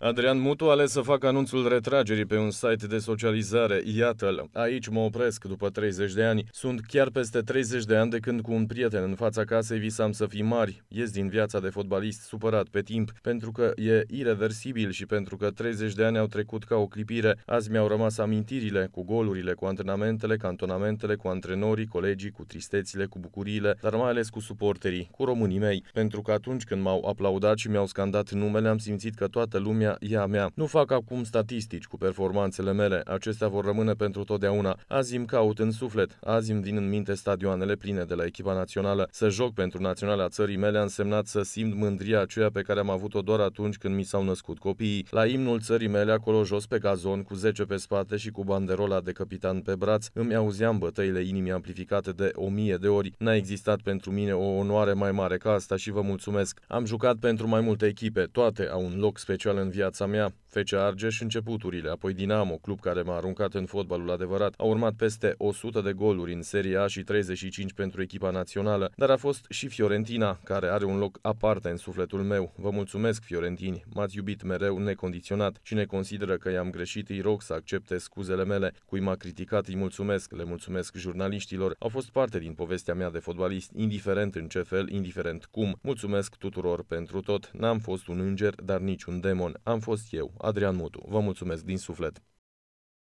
Adrian Mutu a ales să facă anunțul retragerii pe un site de socializare. Iată-l. Aici mă opresc după 30 de ani. Sunt chiar peste 30 de ani de când cu un prieten în fața casei visam să fii mari. Ies din viața de fotbalist supărat pe timp, pentru că e irreversibil și pentru că 30 de ani au trecut ca o clipire. Azi mi-au rămas amintirile cu golurile, cu antrenamentele, cantonamentele, cu antrenorii, colegii, cu tristețile, cu bucuriile, dar mai ales cu suporterii, cu românii mei. Pentru că atunci când m-au aplaudat și mi-au scandat numele, am simțit că toată lumea România e a mea. Nu fac acum statistici cu performanțele mele, acestea vor rămâne pentru totdeauna. Azi îmi caut în suflet, azi îmi vin în minte stadioanele pline de la echipa națională. Să joc pentru naționala țării mele a însemnat să simt mândria aceea pe care am avut-o doar atunci când mi s-au născut copiii. La imnul țării mele, acolo jos pe gazon, cu 10 pe spate și cu banderola de capitan pe braț, îmi auzeam bătăile inimii amplificate de o mie de ori. N-a existat pentru mine o onoare mai mare ca asta și vă mulțumesc. Am jucat pentru mai multe echipe, toate au un loc special în viață Jahr zusammen, ja. Fece Argeș începuturile, apoi Dinamo, club care m-a aruncat în fotbalul adevărat. A urmat peste 100 de goluri în Serie A și 35 pentru echipa națională, dar a fost și Fiorentina, care are un loc aparte în sufletul meu. Vă mulțumesc, Fiorentini, m-ați iubit mereu necondiționat. Cine consideră că i-am greșit, îi rog să accepte scuzele mele. Cui m-a criticat, îi mulțumesc, le mulțumesc jurnaliștilor. Au fost parte din povestea mea de fotbalist, indiferent în ce fel, indiferent cum. Mulțumesc tuturor pentru tot. N-am fost un înger, dar nici un demon. Am fost eu. Adrian Mutu. Vă mulțumesc din suflet!